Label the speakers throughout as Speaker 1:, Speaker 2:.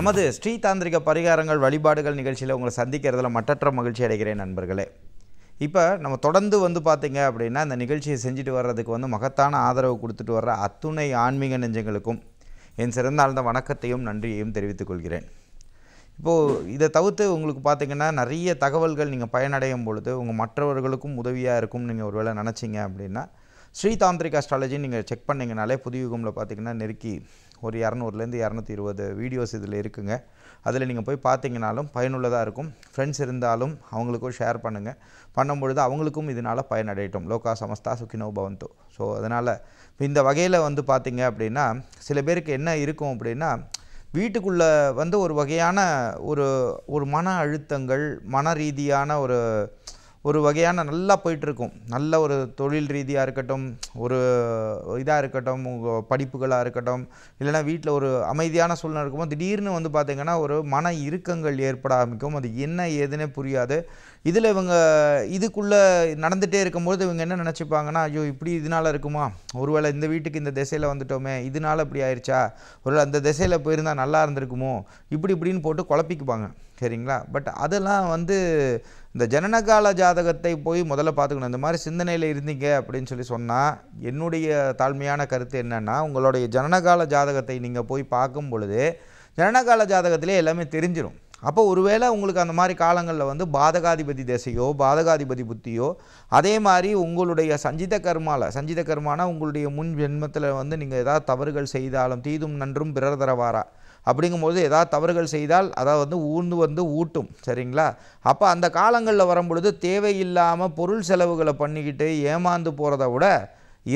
Speaker 1: நமது ஸ்ரீ தாந்திரிக பரிகாரங்கள் வழிபாடுகள் நிகழ்ச்சியில் உங்களை சந்திக்கிறதுல மற்றற்ற மகிழ்ச்சி அடைகிறேன் நண்பர்களே இப்போ நம்ம தொடர்ந்து வந்து பார்த்திங்க அப்படின்னா இந்த நிகழ்ச்சியை செஞ்சுட்டு வர்றதுக்கு வந்து மகத்தான ஆதரவு கொடுத்துட்டு வர்ற அத்துணை ஆன்மீக நெஞ்சங்களுக்கும் என் சிறந்தாழ்ந்த வணக்கத்தையும் நன்றியையும் தெரிவித்துக் கொள்கிறேன் இப்போது இதை தவிர்த்து உங்களுக்கு பார்த்திங்கன்னா நிறைய தகவல்கள் நீங்கள் பயனடையும் பொழுது உங்கள் மற்றவர்களுக்கும் உதவியாக இருக்கும்னு நீங்கள் ஒருவேளை நினச்சிங்க அப்படின்னா ஸ்ரீதாந்திரிக் அஸ்ட்ராலஜி நீங்கள் செக் பண்ணிங்கனாலே புதியுகமில் பார்த்தீங்கன்னா நெருக்கி ஒரு இரநூறுலேருந்து இரநூத்தி இருபது வீடியோஸ் இதில் இருக்குங்க அதில் நீங்கள் போய் பார்த்தீங்கனாலும் பயனுள்ளதாக இருக்கும் ஃப்ரெண்ட்ஸ் இருந்தாலும் அவங்களுக்கும் ஷேர் பண்ணுங்கள் பண்ணும்பொழுது அவங்களுக்கும் இதனால் பயனடையட்டும் லோகா சமஸ்தா சுக்கினோ பவந்தோ ஸோ அதனால் இந்த வகையில் வந்து பார்த்திங்க அப்படின்னா சில பேருக்கு என்ன இருக்கும் அப்படின்னா வீட்டுக்குள்ளே வந்து ஒரு வகையான ஒரு ஒரு மன அழுத்தங்கள் மன ரீதியான ஒரு ஒரு வகையான நல்லா போயிட்டுருக்கும் நல்ல ஒரு தொழில் ரீதியாக இருக்கட்டும் ஒரு இதாக இருக்கட்டும் உங்கள் படிப்புகளாக இருக்கட்டும் இல்லைனா வீட்டில் ஒரு அமைதியான சூழ்நிலை இருக்கும் திடீர்னு வந்து பார்த்திங்கன்னா ஒரு மன இறுக்கங்கள் ஏற்பட ஆரம்பிக்கும் அது என்ன ஏதுன்னே புரியாது இதில் இவங்க இதுக்குள்ளே நடந்துகிட்டே இருக்கும்போது இவங்க என்ன நினச்சிப்பாங்கன்னா ஐயோ இப்படி இதனால் இருக்குமா ஒருவேளை இந்த வீட்டுக்கு இந்த திசையில் வந்துட்டோமே இதனால் இப்படி ஆயிடுச்சா ஒருவேளை அந்த திசையில் போயிருந்தால் நல்லா இருந்திருக்குமோ இப்படி இப்படின்னு போட்டு குழப்பிக்குப்பாங்க சரிங்களா பட் அதெல்லாம் வந்து இந்த ஜனனகால ஜாதகத்தை போய் முதல்ல பார்த்துக்கணும் இந்த மாதிரி சிந்தனையில் இருந்தீங்க அப்படின்னு சொல்லி சொன்னால் என்னுடைய தாழ்மையான கருத்து என்னென்னா உங்களுடைய ஜனனகால ஜாதகத்தை நீங்கள் போய் பார்க்கும் பொழுது ஜனனகால ஜாதகத்திலே எல்லாமே தெரிஞ்சிடும் அப்போ ஒருவேளை உங்களுக்கு அந்த மாதிரி காலங்களில் வந்து பாதகாதிபதி திசையோ பாதகாதிபதி புத்தியோ அதே மாதிரி உங்களுடைய சஞ்சித கர்மாவில் சஞ்சித கர்மானா உங்களுடைய முன் ஜென்மத்தில் வந்து நீங்கள் ஏதாவது தவறுகள் செய்தாலும் தீதும் நன்றும் பிறர் தரவாரா அப்படிங்கும்போது ஏதாவது தவறுகள் செய்தால் அதை வந்து ஊர்ந்து வந்து ஊட்டும் சரிங்களா அப்போ அந்த காலங்களில் வரும்பொழுது தேவையில்லாமல் பொருள் செலவுகளை பண்ணிக்கிட்டு ஏமாந்து போகிறத விட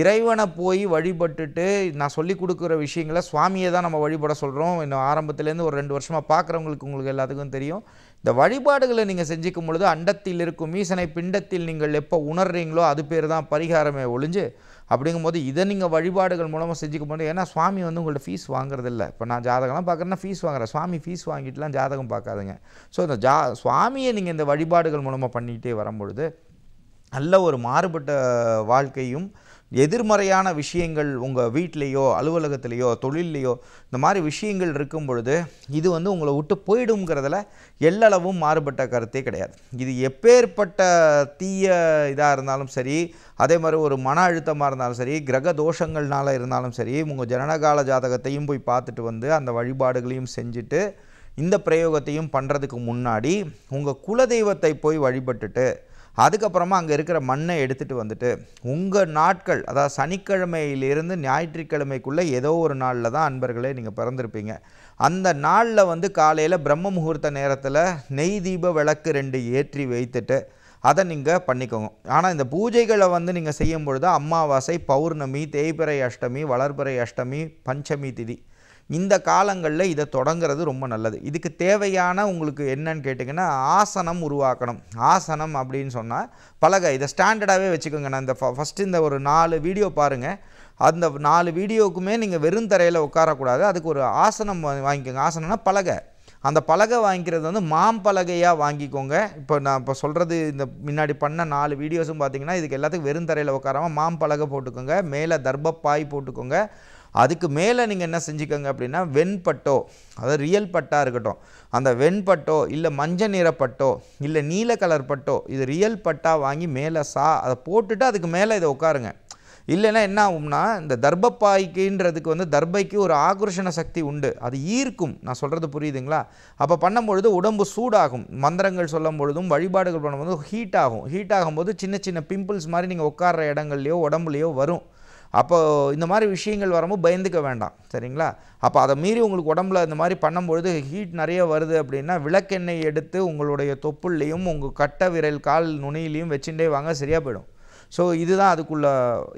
Speaker 1: இறைவனை போய் வழிபட்டுட்டு நான் சொல்லி கொடுக்குற விஷயங்களை சுவாமியை தான் நம்ம வழிபட சொல்கிறோம் இன்னும் ஆரம்பத்துலேருந்து ஒரு ரெண்டு வருஷமாக பார்க்குறவங்களுக்கு உங்களுக்கு எல்லாத்துக்கும் தெரியும் இந்த வழிபாடுகளை நீங்கள் செஞ்சுக்கும் பொழுது அண்டத்தில் இருக்கும் மீசனை பிண்டத்தில் நீங்கள் எப்போ உணர்றீங்களோ அது பேர் தான் பரிகாரமே ஒழிஞ்சு அப்படிங்கும்போது இதை நீங்கள் வழிபாடுகள் மூலமாக செஞ்சுக்க முடியும் ஏன்னா சுவாமி வந்து உங்கள்ட்ட ஃபீஸ் வாங்குறதில்ல இப்போ நான் ஜாதகம்லாம் பார்க்குறேன்னா ஃபீஸ் வாங்குறேன் சுவாமி ஃபீஸ் வாங்கிட்டுலாம் ஜாதகம் பார்க்காதுங்க ஸோ இந்த ஜா சுவாமியை நீங்கள் இந்த வழிபாடுகள் மூலமாக பண்ணிக்கிட்டே வரும்பொழுது நல்ல ஒரு மாறுபட்ட வாழ்க்கையும் எதிர்மறையான விஷயங்கள் உங்கள் வீட்லேயோ அலுவலகத்திலேயோ தொழில்லையோ இந்த மாதிரி விஷயங்கள் இருக்கும் பொழுது இது வந்து உங்களை விட்டு போயிடுங்கிறதுல எல்லளவும் மாறுபட்ட கருத்தே கிடையாது இது எப்பேற்பட்ட தீய இதாக இருந்தாலும் சரி அதே மாதிரி ஒரு மன அழுத்தமாக இருந்தாலும் சரி கிரக தோஷங்கள்னால இருந்தாலும் சரி உங்கள் ஜனனகால ஜாதகத்தையும் போய் பார்த்துட்டு வந்து அந்த வழிபாடுகளையும் செஞ்சுட்டு இந்த பிரயோகத்தையும் பண்ணுறதுக்கு முன்னாடி உங்கள் குலதெய்வத்தை போய் வழிபட்டுட்டு அதுக்கப்புறமா அங்கே இருக்கிற மண்ணை எடுத்துகிட்டு வந்துட்டு உங்கள் நாட்கள் அதாவது சனிக்கிழமையிலிருந்து ஞாயிற்றுக்கிழமைக்குள்ளே ஏதோ ஒரு நாளில் தான் அன்பர்களே நீங்கள் பிறந்திருப்பீங்க அந்த நாளில் வந்து காலையில் பிரம்ம முகூர்த்த நேரத்தில் நெய் தீப விளக்கு ரெண்டு ஏற்றி வைத்துட்டு அதை நீங்கள் பண்ணிக்கோங்க ஆனால் இந்த பூஜைகளை வந்து நீங்கள் செய்யும் பொழுது அமாவாசை பௌர்ணமி தேய்பிறை அஷ்டமி வளர்பிறை அஷ்டமி பஞ்சமி திதி இந்த காலங்களில் இதை தொடங்கிறது ரொம்ப நல்லது இதுக்கு தேவையான உங்களுக்கு என்னன்னு கேட்டிங்கன்னா ஆசனம் உருவாக்கணும் ஆசனம் அப்படின்னு சொன்னால் பலகை இதை ஸ்டாண்டர்டாகவே வச்சுக்கோங்க நான் இந்த ஃபஸ்ட்டு இந்த ஒரு நாலு வீடியோ பாருங்கள் அந்த நாலு வீடியோவுக்குமே நீங்கள் வெறும் தரையில் உட்காரக்கூடாது அதுக்கு ஒரு ஆசனம் வாங்கிக்கோங்க ஆசனம்னா பலகை அந்த பலகை வாங்கிக்கிறது வந்து மாம்பலகையாக வாங்கிக்கோங்க இப்போ நான் இப்போ சொல்கிறது இந்த முன்னாடி பண்ண நாலு வீடியோஸும் பார்த்தீங்கன்னா இதுக்கு எல்லாத்துக்கும் வெறும் தரையில் உட்காராமல் மாம்பலகை போட்டுக்கோங்க மேலே தர்பப்பாய் போட்டுக்கோங்க அதுக்கு மேலே நீங்கள் என்ன செஞ்சுக்கோங்க அப்படின்னா வெண்பட்டோ அதாவது ரியல் பட்டாக இருக்கட்டும் அந்த வெண்பட்டோ இல்லை மஞ்சள் நிற பட்டோ இல்லை நீல கலர் பட்டோ இது ரியல் பட்டா வாங்கி மேலே சா அதை போட்டுட்டு அதுக்கு மேலே இதை உட்காருங்க இல்லைன்னா என்ன ஆகும்னா இந்த தர்பப்பாய்க்குன்றதுக்கு வந்து தர்பைக்கு ஒரு ஆகர்ஷண சக்தி உண்டு அது ஈர்க்கும் நான் சொல்கிறது புரியுதுங்களா அப்போ பண்ணும்பொழுது உடம்பு சூடாகும் மந்திரங்கள் சொல்லும் பொழுதும் வழிபாடுகள் பண்ணும்போது ஹீட் ஆகும் ஹீட் ஆகும்போது சின்ன சின்ன பிம்பிள்ஸ் மாதிரி நீங்கள் உட்கார்ற இடங்கள்லையோ உடம்புலையோ வரும் அப்போ இந்த மாதிரி விஷயங்கள் வரும்போது பயந்துக்க வேண்டாம் சரிங்களா அப்போ அதை மீறி உங்களுக்கு உடம்புல இந்த மாதிரி பண்ணும்பொழுது ஹீட் நிறைய வருது அப்படின்னா விளக்கெண்ணெய் எடுத்து உங்களுடைய தொப்புள்ளையும் உங்கள் கட்டை விரல் கால் நுனியிலையும் வச்சுட்டே வாங்க சரியாக போயிடும் ஸோ இதுதான் அதுக்குள்ள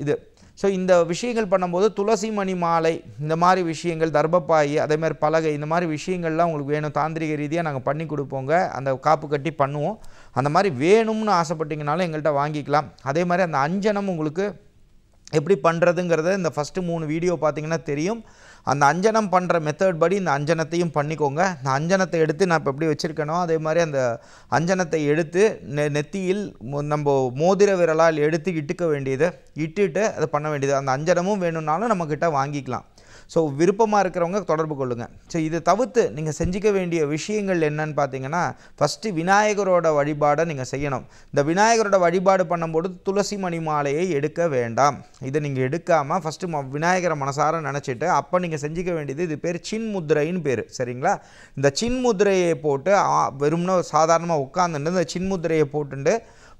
Speaker 1: இது ஸோ இந்த விஷயங்கள் பண்ணும்போது துளசி மணி மாலை இந்த மாதிரி விஷயங்கள் தர்பப்பாய் அதேமாதிரி பலகை இந்த மாதிரி விஷயங்கள்லாம் உங்களுக்கு வேணும் தாந்திரிக ரீதியாக நாங்கள் பண்ணி கொடுப்போங்க அந்த காப்பு கட்டி பண்ணுவோம் அந்த மாதிரி வேணும்னு ஆசைப்பட்டீங்கனாலும் எங்கள்கிட்ட வாங்கிக்கலாம் அதே மாதிரி அந்த அஞ்சனம் உங்களுக்கு எப்படி பண்ணுறதுங்கிறத இந்த ஃபஸ்ட்டு மூணு வீடியோ பார்த்தீங்கன்னா தெரியும் அந்த அஞ்சனம் பண்ணுற மெத்தட் படி இந்த அஞ்சனத்தையும் பண்ணிக்கோங்க இந்த அஞ்சனத்தை எடுத்து நான் இப்போ எப்படி வச்சுருக்கேனோ அதே மாதிரி அந்த அஞ்சனத்தை எடுத்து நெ நெத்தியில் நம்ம மோதிர விரலால் எடுத்து இட்டுக்க வேண்டியது இட்டுட்டு அதை பண்ண வேண்டியது அந்த அஞ்சனமும் வேணும்னாலும் நம்மக்கிட்ட வாங்கிக்கலாம் ஸோ விருப்பமாக இருக்கிறவங்க தொடர்பு கொள்ளுங்கள் ஸோ இதை தவிர்த்து நீங்கள் செஞ்சிக்க வேண்டிய விஷயங்கள் என்னன்னு பார்த்தீங்கன்னா ஃபஸ்ட்டு விநாயகரோட வழிபாடை நீங்கள் செய்யணும் இந்த விநாயகரோட வழிபாடு பண்ணும்போது துளசி மணி மாலையை எடுக்க வேண்டாம் இதை நீங்கள் எடுக்காமல் ஃபஸ்ட்டு விநாயகரை மனசார நினச்சிட்டு அப்போ நீங்கள் செஞ்சிக்க வேண்டியது இது பேர் சின் முத்திரைன்னு பேர் சரிங்களா இந்த சின் முத்திரையை போட்டு வெறும்னா சாதாரணமாக உட்காந்துட்டு இந்த சின் முத்திரையை போட்டுட்டு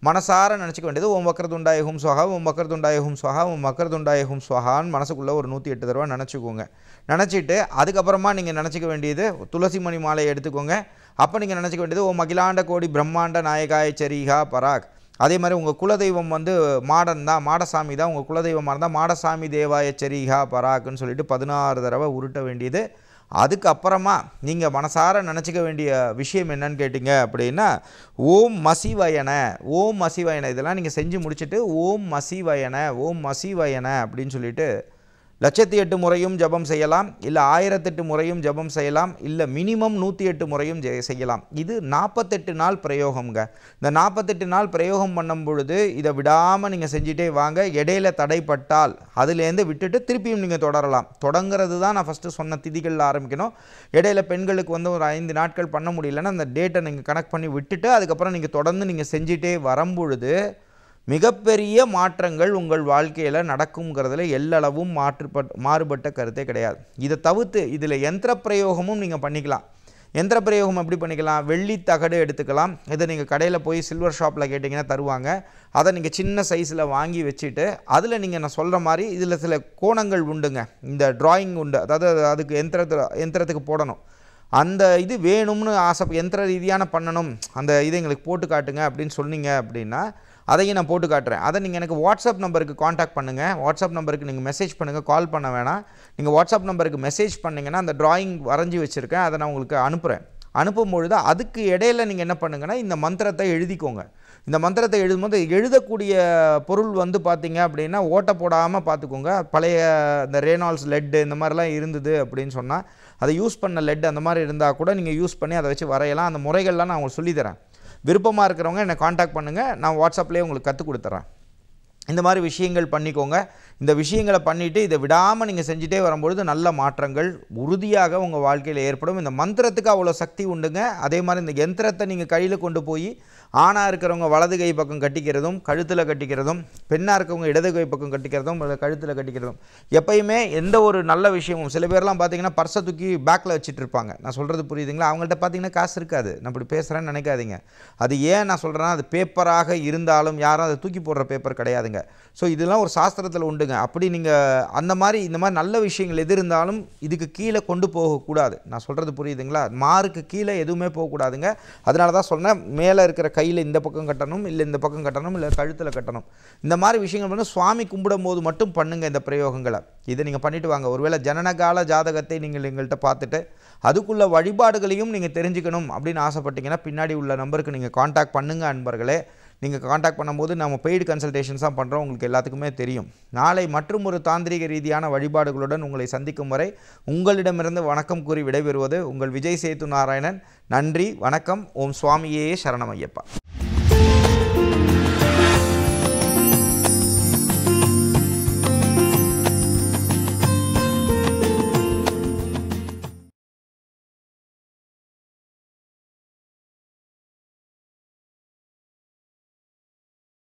Speaker 1: மனசார நினச்சிக்க வேண்டியது ஓம் வக்கரதுண்டாய ஹும் ஸ்வஹா ஓம் வக்கரதுண்டாய ஹும் ஸ்வஹா ஓம் வக்கரதுண்டாய ஹும் ஸ்வஹான்னு மனசுக்குள்ளே ஒரு நூற்றி எட்டு தடவை நினச்சிக்கோங்க நினச்சிட்டு அதுக்கப்புறமா நீங்கள் நினச்சிக்க வேண்டியது துளசி மணி மாலையை எடுத்துக்கோங்க அப்போ நீங்கள் நினச்சிக்க வேண்டியது ஓம் அகிலாண்ட கோடி பிரம்மாண்ட நாயகாய சரிகா பராக் அதே மாதிரி உங்கள் குலதெய்வம் வந்து மாடன் தான் மாடசாமி தான் உங்கள் குலதெய்வமாக இருந்தால் மாடசாமி தேவாய சரிகா பராக்குன்னு சொல்லிட்டு பதினாறு தடவை உருட்ட வேண்டியது அதுக்கப்புறமா நீங்கள் மனசார நினச்சிக்க வேண்டிய விஷயம் என்னன்னு கேட்டிங்க அப்படின்னா ஓம் மசிவயன ஓம் மசிவயன இதெல்லாம் நீங்கள் செஞ்சு முடிச்சுட்டு ஓம் மசிவயன ஓம் மசிவயன அப்படின்னு சொல்லிட்டு லட்சத்தி எட்டு முறையும் ஜபம் செய்யலாம் இல்லை ஆயிரத்தெட்டு முறையும் ஜபம் செய்யலாம் இல்லை மினிமம் நூற்றி எட்டு முறையும் செய்யலாம் இது நாற்பத்தெட்டு நாள் பிரயோகம்ங்க இந்த நாற்பத்தெட்டு நாள் பிரயோகம் பண்ணும் பொழுது இதை விடாமல் நீங்கள் செஞ்சிட்டே வாங்க இடையில தடைப்பட்டால் அதுலேருந்து விட்டுட்டு திருப்பியும் நீங்கள் தொடரலாம் தொடங்கிறது தான் நான் ஃபஸ்ட்டு சொன்ன திதிகளில் ஆரம்பிக்கணும் இடையில பெண்களுக்கு வந்து ஒரு ஐந்து நாட்கள் பண்ண முடியலன்னா அந்த டேட்டை நீங்கள் கனெக்ட் பண்ணி விட்டுட்டு அதுக்கப்புறம் நீங்கள் தொடர்ந்து நீங்கள் செஞ்சிட்டே வரும்பொழுது மிகப்பெரிய மாற்றங்கள் உங்கள் வாழ்க்கையில் நடக்குங்கிறதுல எல்லளவும் மாற்றுப்பட்டு மாறுபட்ட கருத்தே கிடையாது இதை தவிர்த்து இதில் எந்திர பிரயோகமும் நீங்கள் பண்ணிக்கலாம் எந்திர பிரயோகம் எப்படி பண்ணிக்கலாம் வெள்ளி தகடு எடுத்துக்கலாம் இதை நீங்கள் கடையில் போய் சில்வர் ஷாப்பில் கேட்டிங்கன்னா தருவாங்க அதை நீங்கள் சின்ன சைஸில் வாங்கி வச்சுட்டு அதில் நீங்கள் நான் சொல்கிற மாதிரி இதில் சில கோணங்கள் உண்டுங்க இந்த ட்ராயிங் உண்டு அதாவது அதுக்கு எந்திரத்தில் எந்திரத்துக்கு போடணும் அந்த இது வேணும்னு ஆசை எந்திர ரீதியான பண்ணணும் அந்த இது எங்களுக்கு போட்டு காட்டுங்க அப்படின்னு சொன்னீங்க அப்படின்னா அதையும் நான் போட்டு காட்டுறேன் அதை நீங்கள் எனக்கு வாட்ஸ்அப் நம்பருக்கு காண்டாக்ட் பண்ணுங்கள் வாட்ஸ்அப் நம்பருக்கு நீங்கள் மெசேஜ் பண்ணுங்கள் கால் பண்ண வேணாம் நீங்கள் வாட்ஸ்அப் நம்பருக்கு மெசேஜ் பண்ணிங்கன்னா அந்த ட்ராயிங் வரைஞ்சி வச்சுருக்கேன் அதை நான் உங்களுக்கு அனுப்புகிறேன் அனுப்பும்பொழுது அதுக்கு இடையில நீங்கள் என்ன பண்ணுங்கன்னா இந்த மந்திரத்தை எழுதிக்கோங்க இந்த மந்திரத்தை எழுதும்போது எழுதக்கூடிய பொருள் வந்து பார்த்திங்க அப்படின்னா ஓட்ட போடாமல் பார்த்துக்கோங்க பழைய இந்த ரேனால்ஸ் லெட்டு இந்த மாதிரிலாம் இருந்தது அப்படின்னு சொன்னால் அதை யூஸ் பண்ண லெட் அந்த மாதிரி இருந்தால் கூட நீங்கள் யூஸ் பண்ணி அதை வச்சு வரையலாம் அந்த முறைகள்லாம் நான் உங்களுக்கு சொல்லித்தரேன் விருப்பமாக இருக்கிறவங்க என்னை காண்டாக்ட் பண்ணுங்கள் நான் வாட்ஸ்அப்லேயே உங்களுக்கு கற்றுக் கொடுத்துறேன் இந்த மாதிரி விஷயங்கள் பண்ணிக்கோங்க இந்த விஷயங்களை பண்ணிவிட்டு இதை விடாமல் நீங்கள் செஞ்சுட்டே வரும்பொழுது நல்ல மாற்றங்கள் உறுதியாக உங்கள் வாழ்க்கையில் ஏற்படும் இந்த மந்திரத்துக்கு அவ்வளோ சக்தி உண்டுங்க அதே மாதிரி இந்த யந்திரத்தை நீங்கள் கையில் கொண்டு போய் ஆணாக இருக்கிறவங்க வலது கை பக்கம் கட்டிக்கிறதும் கழுத்தில் கட்டிக்கிறதும் பெண்ணாக இருக்கிறவங்க இடது கை பக்கம் கட்டிக்கிறதும் கழுத்தில் கட்டிக்கிறதும் எப்பயுமே எந்த ஒரு நல்ல விஷயமும் சில பேர்லாம் பார்த்தீங்கன்னா பர்ஸை தூக்கி பேக்கில் வச்சுட்டு இருப்பாங்க நான் சொல்கிறது புரியுதுங்களா அவங்கள்ட்ட பார்த்தீங்கன்னா காசு இருக்காது நான் இப்படி பேசுகிறேன்னு நினைக்காதீங்க அது ஏன் நான் சொல்கிறேன்னா அது பேப்பராக இருந்தாலும் யாரும் அதை தூக்கி போடுற பேப்பர் கிடையாதுங்க ஸோ இதெல்லாம் ஒரு சாஸ்திரத்தில் உண்டுங்க அப்படி நீங்கள் அந்த மாதிரி இந்த மாதிரி நல்ல விஷயங்கள் எது இருந்தாலும் இதுக்கு கீழே கொண்டு போகக்கூடாது நான் சொல்கிறது புரியுதுங்களா மாருக்கு கீழே எதுவுமே போகக்கூடாதுங்க அதனால தான் சொன்னேன் மேலே இருக்கிற கையில் இந்த பக்கம் கட்டணும் இல்லை இந்த பக்கம் கட்டணும் இல்லை கழுத்தில் கட்டணும் இந்த மாதிரி விஷயங்கள் வந்து சுவாமி கும்பிடும் போது மட்டும் பண்ணுங்கள் இந்த பிரயோகங்களை இதை நீங்கள் பண்ணிவிட்டு வாங்க ஒருவேளை ஜனனகால ஜாதகத்தை நீங்கள் எங்கள்கிட்ட பார்த்துட்டு அதுக்குள்ள வழிபாடுகளையும் நீங்கள் தெரிஞ்சுக்கணும் அப்படின்னு ஆசைப்பட்டீங்கன்னா பின்னாடி உள்ள நம்பருக்கு நீங்கள் காண்டாக்ட் பண்ணுங்கள் அன்பர்களே நீங்கள் காண்டாக்ட் பண்ணும்போது நம்ம பெய்டு தான் பண்ணுறோம் உங்களுக்கு எல்லாத்துக்குமே தெரியும் நாளை மற்றும் ஒரு தாந்திரிக ரீதியான வழிபாடுகளுடன் உங்களை சந்திக்கும் வரை உங்களிடமிருந்து வணக்கம் கூறி விடைபெறுவது உங்கள் விஜய் சேத்து நாராயணன் நன்றி வணக்கம் ஓம் சுவாமியே சரணமையப்பா